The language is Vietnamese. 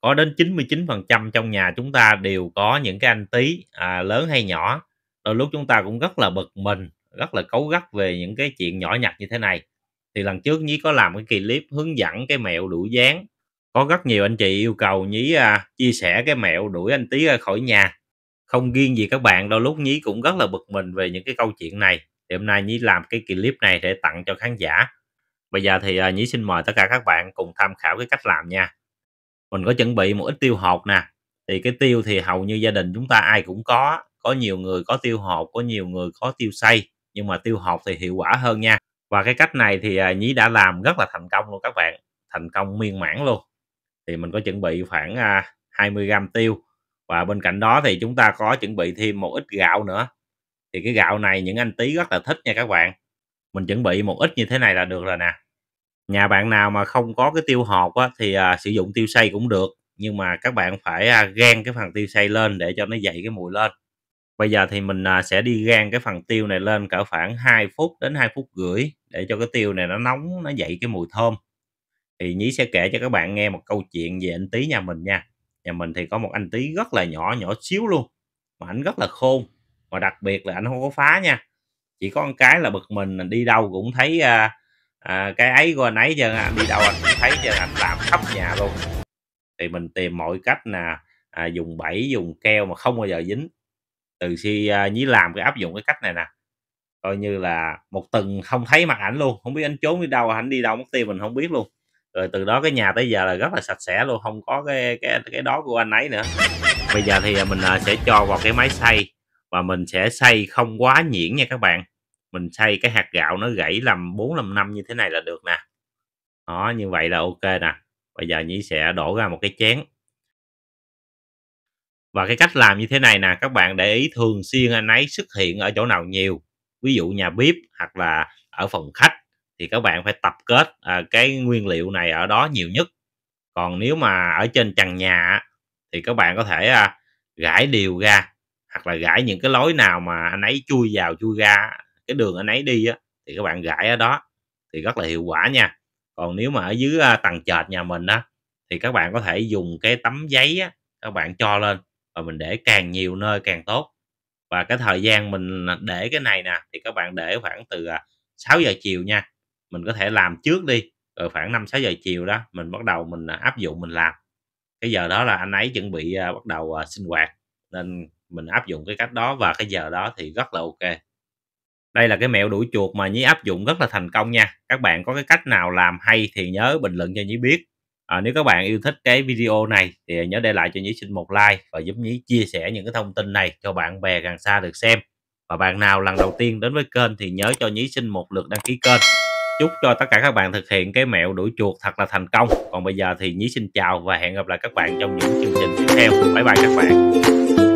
có đến 99% trong nhà chúng ta đều có những cái anh tí à, lớn hay nhỏ đôi lúc chúng ta cũng rất là bực mình rất là cấu gắt về những cái chuyện nhỏ nhặt như thế này thì lần trước nhí có làm cái clip hướng dẫn cái mẹo đuổi dán có rất nhiều anh chị yêu cầu nhí à, chia sẻ cái mẹo đuổi anh tí ra khỏi nhà không riêng gì các bạn đôi lúc nhí cũng rất là bực mình về những cái câu chuyện này thì hôm nay nhí làm cái clip này để tặng cho khán giả bây giờ thì à, nhí xin mời tất cả các bạn cùng tham khảo cái cách làm nha mình có chuẩn bị một ít tiêu hột nè thì cái tiêu thì hầu như gia đình chúng ta ai cũng có có nhiều người có tiêu hột có nhiều người có tiêu xay nhưng mà tiêu hột thì hiệu quả hơn nha và cái cách này thì à, nhí đã làm rất là thành công luôn các bạn thành công miên mãn luôn thì mình có chuẩn bị khoảng 20 à, gram tiêu và bên cạnh đó thì chúng ta có chuẩn bị thêm một ít gạo nữa thì cái gạo này những anh tí rất là thích nha các bạn mình chuẩn bị một ít như thế này là được rồi nè nhà bạn nào mà không có cái tiêu hột á, thì à, sử dụng tiêu xay cũng được nhưng mà các bạn phải à, rang cái phần tiêu xay lên để cho nó dậy cái mùi lên bây giờ thì mình à, sẽ đi rang cái phần tiêu này lên cỡ khoảng 2 phút đến 2 phút rưỡi để cho cái tiêu này nó nóng nó dậy cái mùi thơm thì nhí sẽ kể cho các bạn nghe một câu chuyện về anh tí nhà mình nha nhà mình thì có một anh tí rất là nhỏ nhỏ xíu luôn mà anh rất là khôn và đặc biệt là anh không có phá nha chỉ có một cái là bực mình đi đâu cũng thấy à, à, cái ấy của anh ấy chứ anh đi đâu anh cũng thấy giờ anh làm khắp nhà luôn thì mình tìm mọi cách là à, dùng bẫy dùng keo mà không bao giờ dính từ khi à, nhí làm cái áp dụng cái cách này nè coi như là một tuần không thấy mặt ảnh luôn không biết anh trốn đi đâu anh đi đâu mất tiêu mình không biết luôn rồi từ đó cái nhà tới giờ là rất là sạch sẽ luôn không có cái cái cái đó của anh ấy nữa bây giờ thì à, mình à, sẽ cho vào cái máy xay và mình sẽ xay không quá nhuyễn nha các bạn mình xay cái hạt gạo nó gãy làm 4 làm 5 như thế này là được nè đó như vậy là ok nè bây giờ nhí sẽ đổ ra một cái chén và cái cách làm như thế này nè các bạn để ý thường xuyên anh ấy xuất hiện ở chỗ nào nhiều ví dụ nhà bếp hoặc là ở phòng khách thì các bạn phải tập kết à, cái nguyên liệu này ở đó nhiều nhất còn nếu mà ở trên trần nhà thì các bạn có thể à, gãi đều ra hoặc là gãi những cái lối nào mà anh ấy chui vào chui ra cái đường anh ấy đi á thì các bạn gãi ở đó thì rất là hiệu quả nha còn nếu mà ở dưới tầng trệt nhà mình á thì các bạn có thể dùng cái tấm giấy á các bạn cho lên và mình để càng nhiều nơi càng tốt và cái thời gian mình để cái này nè thì các bạn để khoảng từ 6 à, giờ chiều nha mình có thể làm trước đi rồi khoảng 5 6 giờ chiều đó mình bắt đầu mình à, áp dụng mình làm cái giờ đó là anh ấy chuẩn bị à, bắt đầu sinh hoạt nên mình áp dụng cái cách đó và cái giờ đó thì rất là ok đây là cái mẹo đuổi chuột mà nhí áp dụng rất là thành công nha các bạn có cái cách nào làm hay thì nhớ bình luận cho nhí biết à, nếu các bạn yêu thích cái video này thì nhớ để lại cho nhí xin một like và giúp nhí chia sẻ những cái thông tin này cho bạn bè gần xa được xem và bạn nào lần đầu tiên đến với kênh thì nhớ cho nhí xin một lượt đăng ký kênh chúc cho tất cả các bạn thực hiện cái mẹo đuổi chuột thật là thành công còn bây giờ thì nhí xin chào và hẹn gặp lại các bạn trong những chương trình tiếp theo bye bye các bạn